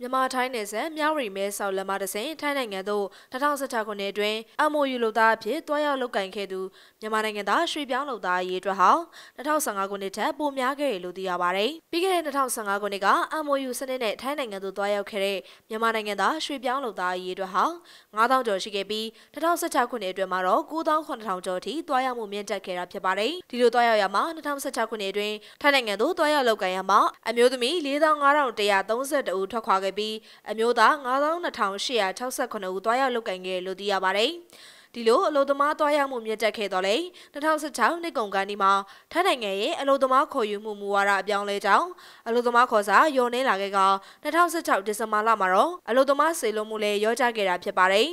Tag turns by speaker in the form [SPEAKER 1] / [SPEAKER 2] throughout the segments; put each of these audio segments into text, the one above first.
[SPEAKER 1] မြန်မာထိုင်းနယ်စပ်မြဝတီမဲဆောက်လမ်းမတစ်စင်ထိုင်းနိုင်ငံသို့2016ခုနှစ်အတွင်း MOU လုပ်သားအဖြစ်တွားရောက်လုပ်ကင်ခဲ့သူမြန်မာနိုင်ငံသားရွှေပြောင်းလုပ်သားအရေးအတွက်ဟောင်း2015ခုနှစ်ထက်ပိုများခဲ့တယ်လို့သိရပါတယ်။ပြီးခဲ့တဲ့2015ခုနှစ်က MOU စနစ်နဲ့ထိုင်းနိုင်ငံသို့တွားရောက်ခဲ့တဲ့မြန်မာနိုင်ငံသားရွှေပြောင်းလုပ်သားအရေးအတွက်ဟောင်း9000ကျော်ရှိခဲ့ပြီး2016ခုနှစ်အတွင်းမှာတော့9800ကျော်ထိတွားရောက်မှုမြင့်တက်ခဲ့တာဖြစ်ပါတယ်။ဒီလိုတွားရောက်ရမှာ2016ခုနှစ်အတွင်းထိုင်းနိုင်ငံသို့တွားရောက်လုပ်ကင်ရမှာအမျိုးသမီး4531ဦးထွက်ခွာခဲ့ပြီးအမျိုးသား98,869ဦးသွားရောက်လုပ်ကိုင်ခဲ့လို့သိရပါတယ်။ဒီလိုအလို့သမားသွားရောက်မှုမြင့်တက်ခဲ့တော့လေ2016နှစ်ကုန်ကနေမှထိုင်းနိုင်ငံရဲ့အလို့သမားခေါ်ယူမှုမူဝါဒအပြောင်းလဲကြောင်းအလို့သမားခေါ်စာညှို့နှဲလာခဲ့က2016ဒီဇင်ဘာလမှာတော့အလို့သမားစေလွှတ်မှုလည်းရောကြခဲ့တာဖြစ်ပါတယ်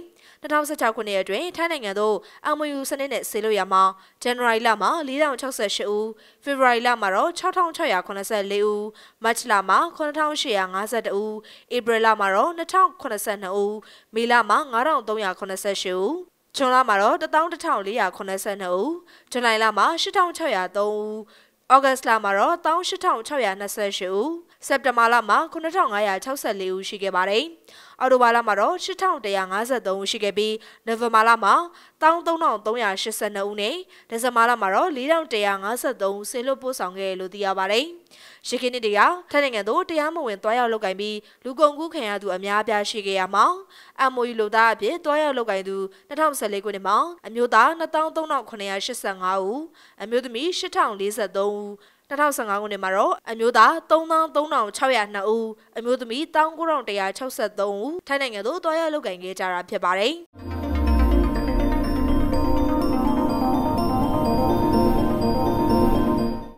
[SPEAKER 1] 2016ခုနှစ်အတွင်းထိုင်းနိုင်ငံသို့ MOU စနစ်နဲ့ဆေးလို့ရမှာ January လမှာ4068ဦး February လမှာတော့6684ဦး March လမှာ9851ဦး April လမှာတော့2082ဦး May လမှာ9398ဦးဇွန်လမှာတော့11482ဦးဇူလိုင်လမှာ8603ဦးဩဂတ်စ်လမှာတော့18628ဦးစက်တင်ဘာလမှာ9564ဦးရှိခဲ့ပါတယ်။အော်တိုဘာလမှာတော့8153ဦးရှိခဲ့ပြီးနိုဝင်ဘာလမှာ13382ဦးနဲ့ဒီဇင်ဘာလမှာတော့4153ဦးဆင်းလို့ပို့ဆောင်ခဲ့လို့သိရပါတယ်။။ရှိကင်းနစ်တွေဟာထိုင်းနိုင်ငံသို့တရားမဝင်သွားရောက်လုပ်ကင်ပြီးလူကုန်ကူးခံရသူအများအပြားရှိခဲ့ရမှာ MOU လုံသားအဖြစ်သွားရောက်လုပ်ကင်သူ2014ခုနှစ်မှာအမျိုးသား2385ဦးအမျိုးသမီး8043ဦး2015ခုနှစ်မှာတော့အမျိုးသား33,602ဦးအမျိုးသမီး1963ဦးထိုင်းနိုင်ငံသို့သွားရောက်လုပ်ကင်ခဲ့ကြတာဖြစ်ပါတယ်။